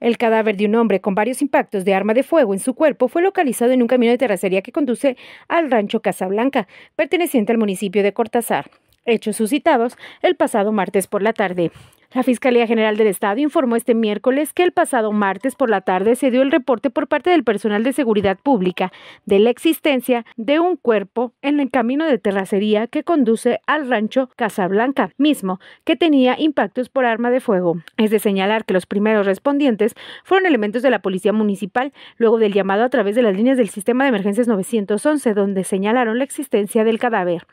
El cadáver de un hombre con varios impactos de arma de fuego en su cuerpo fue localizado en un camino de terracería que conduce al rancho Casablanca, perteneciente al municipio de Cortázar. Hechos suscitados el pasado martes por la tarde. La Fiscalía General del Estado informó este miércoles que el pasado martes por la tarde se dio el reporte por parte del personal de seguridad pública de la existencia de un cuerpo en el camino de terracería que conduce al rancho Casablanca mismo, que tenía impactos por arma de fuego. Es de señalar que los primeros respondientes fueron elementos de la Policía Municipal, luego del llamado a través de las líneas del Sistema de Emergencias 911, donde señalaron la existencia del cadáver.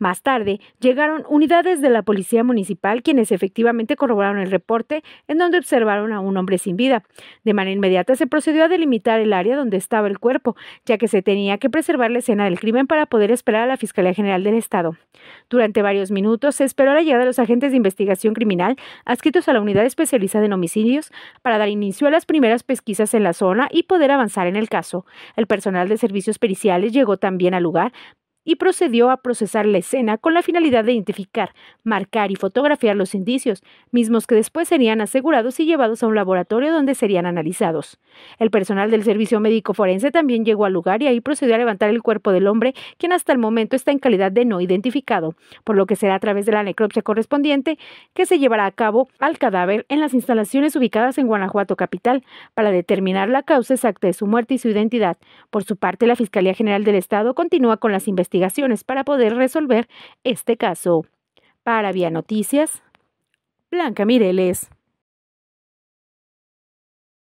Más tarde llegaron unidades de la Policía Municipal quienes efectivamente corroboraron el reporte en donde observaron a un hombre sin vida. De manera inmediata se procedió a delimitar el área donde estaba el cuerpo, ya que se tenía que preservar la escena del crimen para poder esperar a la Fiscalía General del Estado. Durante varios minutos se esperó la llegada de los agentes de investigación criminal adscritos a la unidad especializada en homicidios para dar inicio a las primeras pesquisas en la zona y poder avanzar en el caso. El personal de servicios periciales llegó también al lugar y procedió a procesar la escena con la finalidad de identificar, marcar y fotografiar los indicios, mismos que después serían asegurados y llevados a un laboratorio donde serían analizados. El personal del servicio médico forense también llegó al lugar y ahí procedió a levantar el cuerpo del hombre, quien hasta el momento está en calidad de no identificado, por lo que será a través de la necropsia correspondiente que se llevará a cabo al cadáver en las instalaciones ubicadas en Guanajuato capital para determinar la causa exacta de su muerte y su identidad. Por su parte, la Fiscalía General del Estado continúa con las investigaciones para poder resolver este caso. Para Vía Noticias, Blanca Mireles.